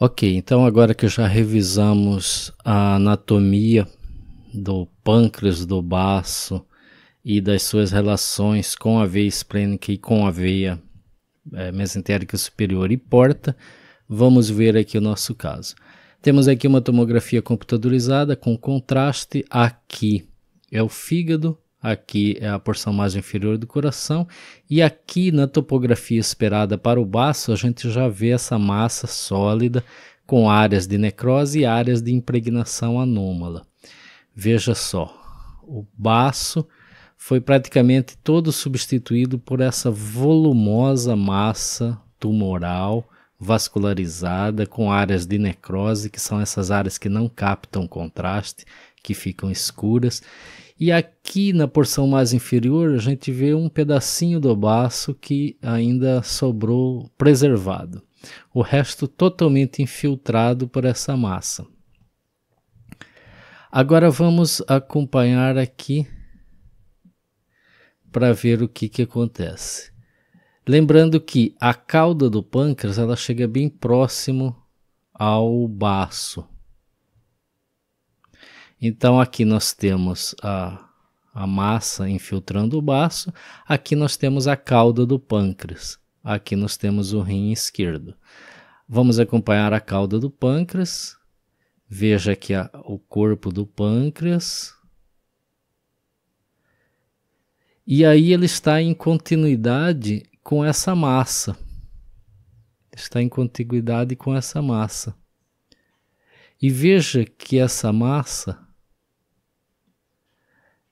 Ok, então agora que já revisamos a anatomia do pâncreas, do baço e das suas relações com a veia esplênica e com a veia é, mesentérica superior e porta, vamos ver aqui o nosso caso. Temos aqui uma tomografia computadorizada com contraste. Aqui é o fígado, aqui é a porção mais inferior do coração, e aqui na topografia esperada para o baço, a gente já vê essa massa sólida com áreas de necrose e áreas de impregnação anômala. Veja só, o baço foi praticamente todo substituído por essa volumosa massa tumoral vascularizada com áreas de necrose, que são essas áreas que não captam contraste, que ficam escuras, e aqui na porção mais inferior a gente vê um pedacinho do baço que ainda sobrou preservado. O resto totalmente infiltrado por essa massa. Agora vamos acompanhar aqui para ver o que, que acontece. Lembrando que a cauda do pâncreas ela chega bem próximo ao baço, então aqui nós temos a, a massa infiltrando o baço, aqui nós temos a cauda do pâncreas, aqui nós temos o rim esquerdo. Vamos acompanhar a cauda do pâncreas. Veja aqui a, o corpo do pâncreas. E aí ele está em continuidade com essa massa. Está em contiguidade com essa massa. E veja que essa massa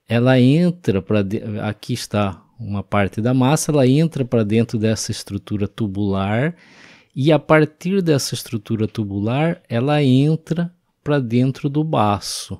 ela entra para aqui está uma parte da massa, ela entra para dentro dessa estrutura tubular e a partir dessa estrutura tubular ela entra para dentro do baço.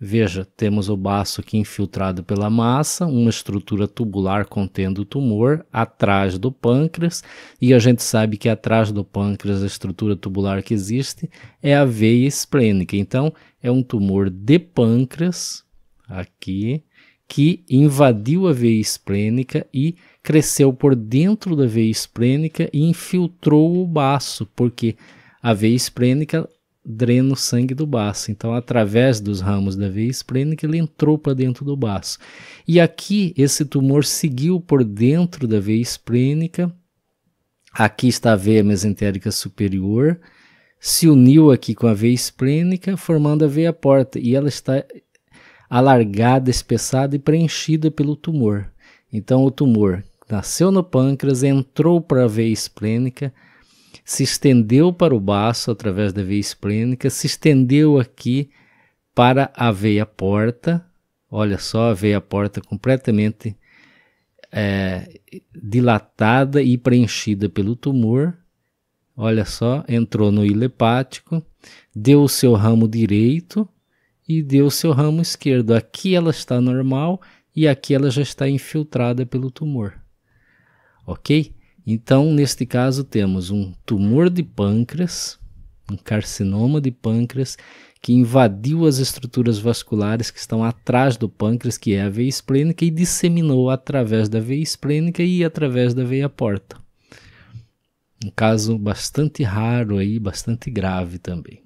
Veja, temos o baço aqui infiltrado pela massa, uma estrutura tubular contendo o tumor atrás do pâncreas, e a gente sabe que atrás do pâncreas a estrutura tubular que existe é a veia esplênica. Então, é um tumor de pâncreas aqui, que invadiu a veia esplênica e cresceu por dentro da veia esplênica e infiltrou o baço, porque a veia esplênica drena o sangue do baço. Então, através dos ramos da veia esplênica, ele entrou para dentro do baço. E aqui, esse tumor seguiu por dentro da veia esplênica. Aqui está a veia mesentérica superior, se uniu aqui com a veia esplênica, formando a veia porta, e ela está alargada, espessada e preenchida pelo tumor. Então, o tumor nasceu no pâncreas, entrou para a veia esplênica, se estendeu para o baço através da veia esplênica, se estendeu aqui para a veia porta. Olha só, a veia porta completamente é, dilatada e preenchida pelo tumor. Olha só, entrou no hepático, deu o seu ramo direito e deu seu ramo esquerdo. Aqui ela está normal e aqui ela já está infiltrada pelo tumor. Ok? Então, neste caso, temos um tumor de pâncreas, um carcinoma de pâncreas, que invadiu as estruturas vasculares que estão atrás do pâncreas, que é a veia esplênica, e disseminou através da veia esplênica e através da veia porta. Um caso bastante raro aí, bastante grave também.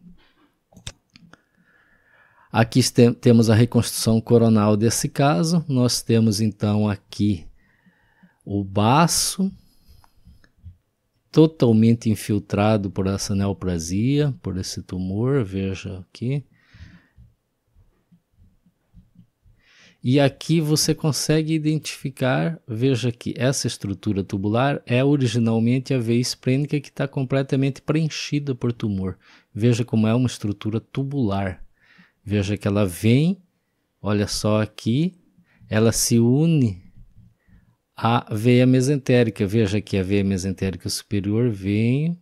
Aqui temos a reconstrução coronal desse caso. Nós temos então aqui o baço totalmente infiltrado por essa neoplasia, por esse tumor, veja aqui. E aqui você consegue identificar, veja que essa estrutura tubular é originalmente a veia esplênica que está completamente preenchida por tumor. Veja como é uma estrutura tubular. Veja que ela vem, olha só aqui, ela se une à veia mesentérica. Veja que a veia mesentérica superior vem,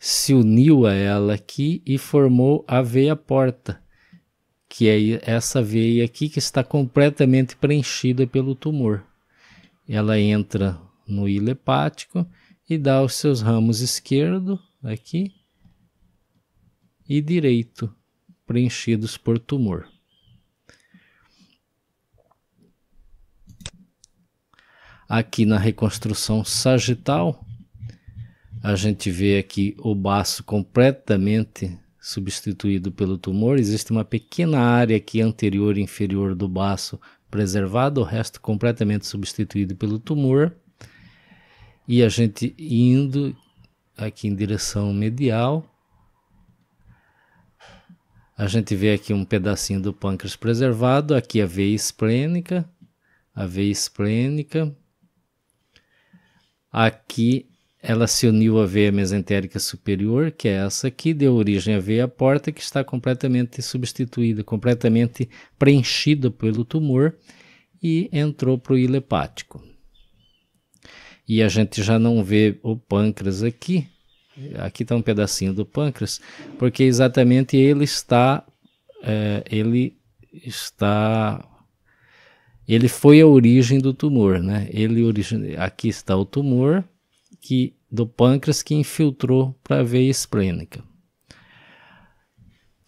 se uniu a ela aqui e formou a veia porta, que é essa veia aqui que está completamente preenchida pelo tumor. Ela entra no hepático e dá os seus ramos esquerdo aqui e direito preenchidos por tumor. Aqui na reconstrução sagital, a gente vê aqui o baço completamente substituído pelo tumor. Existe uma pequena área aqui anterior e inferior do baço preservado, o resto completamente substituído pelo tumor. E a gente indo aqui em direção medial, a gente vê aqui um pedacinho do pâncreas preservado, aqui a veia esplênica, a veia esplênica. Aqui ela se uniu à veia mesentérica superior, que é essa aqui, deu origem à veia porta, que está completamente substituída, completamente preenchida pelo tumor e entrou para o hepático. E a gente já não vê o pâncreas aqui, Aqui está um pedacinho do pâncreas, porque exatamente ele está, é, ele está, ele foi a origem do tumor, né? Ele origine, aqui está o tumor que do pâncreas que infiltrou para a veia esplênica.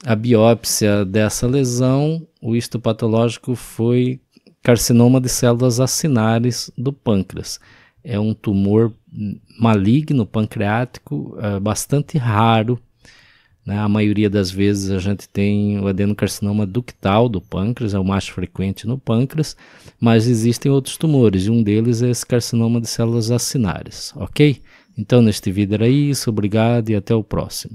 A biópsia dessa lesão, o histopatológico foi carcinoma de células acinares do pâncreas é um tumor maligno pancreático é, bastante raro. Né? A maioria das vezes a gente tem o adenocarcinoma ductal do pâncreas, é o mais frequente no pâncreas, mas existem outros tumores e um deles é esse carcinoma de células acinárias, ok? Então, neste vídeo era isso, obrigado e até o próximo.